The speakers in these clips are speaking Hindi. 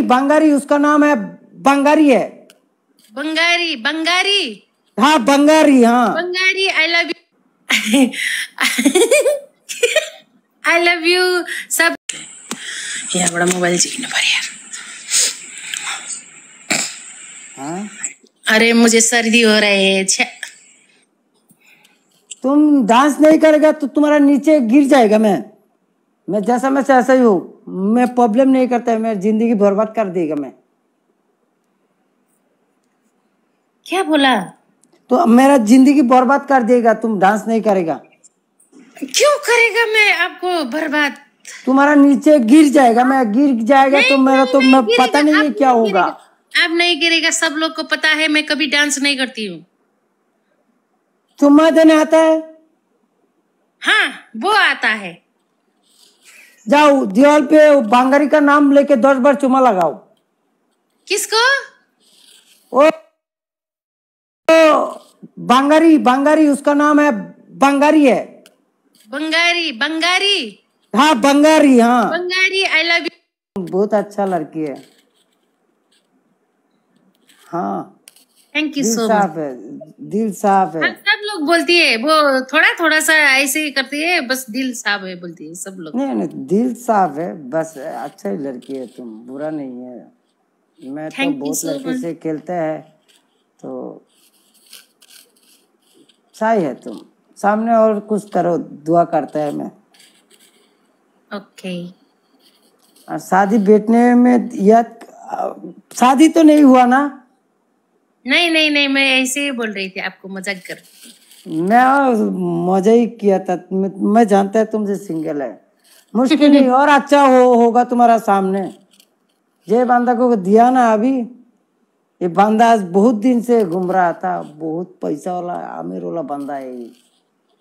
बंगारी उसका नाम है बंगारी है बंगारी बंगारी हाँ बंगारी हाँ बंगारी I love you I love you सब यार बड़ा मोबाइल जीने पर यार हाँ? अरे मुझे सर्दी हो रही है तुम डांस नहीं करेगा तो तुम्हारा नीचे गिर जाएगा मैं मैं जैसा मैं ऐसा ही हूँ मैं प्रॉब्लम नहीं करता मेरी जिंदगी बर्बाद कर देगा मैं क्या बोला तो मेरा जिंदगी बर्बाद कर देगा तुम डांस नहीं करेगा क्यों करेगा मैं आपको बर्बाद तुम्हारा नीचे गिर जाएगा मैं गिर जाएगा तो मेरा तो मैं पता नहीं है क्या होगा आप नहीं गिरेगा सब लोग को पता है मैं कभी डांस नहीं करती हूँ चुम्मा तो देने आता है हाँ वो आता है जाओ दीवार पे बांगरी का नाम लेके दस बार चुमा लगाओ किसको ओ बांगरी बांगरी उसका नाम है बंगारी है बंगारी बंगारी हाँ बंगारी हाँ बंगारी आई लव यू बहुत अच्छा लड़की है हाँ थैंक यू सो मच दिल साफ है अच्छा, बोलती है वो थोड़ा थोड़ा सा ऐसे ही करती है बस दिल साफ है बोलती है सब लोग नहीं नहीं दिल साफ है बस अच्छा ही लड़की है तुम बुरा नहीं है मैं तो बहुत लड़की से खेलते हैं तो सही है तुम सामने और कुछ करो दुआ करता है मैं ओके शादी बैठने में या शादी तो नहीं हुआ ना नहीं नहीं नहीं मैं ऐसे ही बोल रही थी आपको मजाक कर मैं मजा ही किया था मैं जानता है तुमसे सिंगल है मुश्किल नहीं और अच्छा हो होगा तुम्हारा सामने ये बंदा को दिया ना अभी ये बंदा बहुत दिन से घूम रहा था बहुत पैसा वाला आमिर वाला बंदा है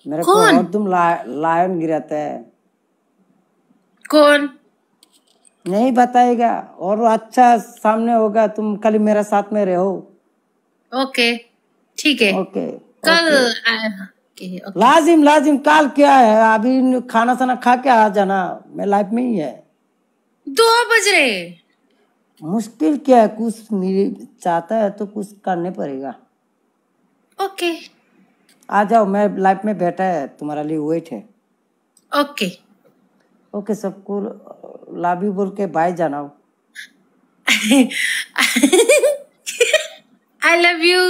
मेरे को और तुम ला, लायन गिराते है कौन नहीं बताएगा और अच्छा सामने होगा तुम खाली मेरा साथ में रहो ओके ठीक है ओके कल okay. लाजिम लाजिम कल क्या है अभी खाना साना खा के आ जाना मैं लाइफ में ही है दो बज रहे मुश्किल क्या है कुछ मेरे चाहता है तो कुछ करने पड़ेगा ओके okay. आ जाओ मैं लाइफ में बैठा है तुम्हारा लिए वेट है ओके ओके सबको लाभी बोल के बाय जाना आई लव यू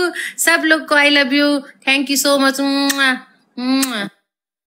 सब लोग को I love you thank you so much